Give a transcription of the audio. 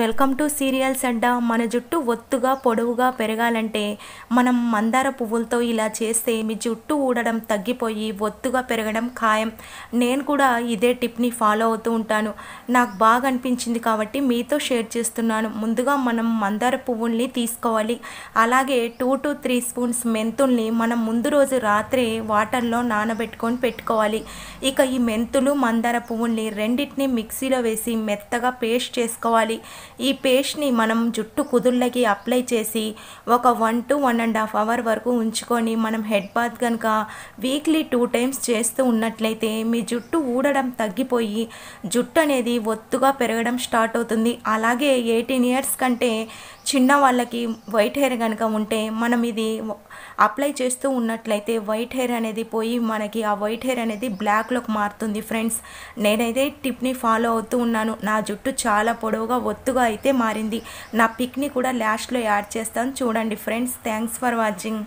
welcome to serials అడ్డా మన జుట్టు ఒత్తుగా పొడవుగా పెరగాలంటే మనం మందార పువ్వులతో ఇలా చేస్తే మీ జుట్టు ఊడడం తగ్గిపోయి ఒత్తుగా పెరగడం ఖాయం నేను కూడా ఇదే టిప్ని ఫాలో అవుతూ ఉంటాను నాకు బాగా అనిపించింది కాబట్టి మీతో షేర్ చేస్తున్నాను ముందుగా మనం మందార పువ్వుల్ని తీసుకోవాలి అలాగే టూ టు త్రీ స్పూన్స్ మెంతుల్ని మనం ముందు రోజు రాత్రే వాటర్లో నానబెట్టుకొని పెట్టుకోవాలి ఇక ఈ మెంతులు మందార పువ్వుల్ని రెండింటిని మిక్సీలో వేసి మెత్తగా పేస్ట్ చేసుకోవాలి ఈ పేస్ట్ని మనం జుట్టు కుదుళ్ళకి అప్లై చేసి ఒక one to one and half hour వరకు ఉంచుకొని మనం హెడ్ బాత్ కనుక వీక్లీ టూ టైమ్స్ చేస్తూ ఉన్నట్లయితే మీ జుట్టు ఊడడం తగ్గిపోయి జుట్టు అనేది ఒత్తుగా పెరగడం స్టార్ట్ అవుతుంది అలాగే ఎయిటీన్ ఇయర్స్ కంటే చిన్న వాళ్ళకి వైట్ హెయిర్ కనుక ఉంటే మనం ఇది అప్లై చేస్తూ ఉన్నట్లయితే వైట్ హెయిర్ అనేది పోయి మనకి ఆ వైట్ హెయిర్ అనేది బ్లాక్లోకి మారుతుంది ఫ్రెండ్స్ నేనైతే టిప్ని ఫాలో అవుతూ ఉన్నాను నా జుట్టు చాలా పొడవుగా ఒత్తుగా అయితే మారింది నా పిక్ని కూడా లాస్ట్లో యాడ్ చేస్తాను చూడండి ఫ్రెండ్స్ థ్యాంక్స్ ఫర్ వాచింగ్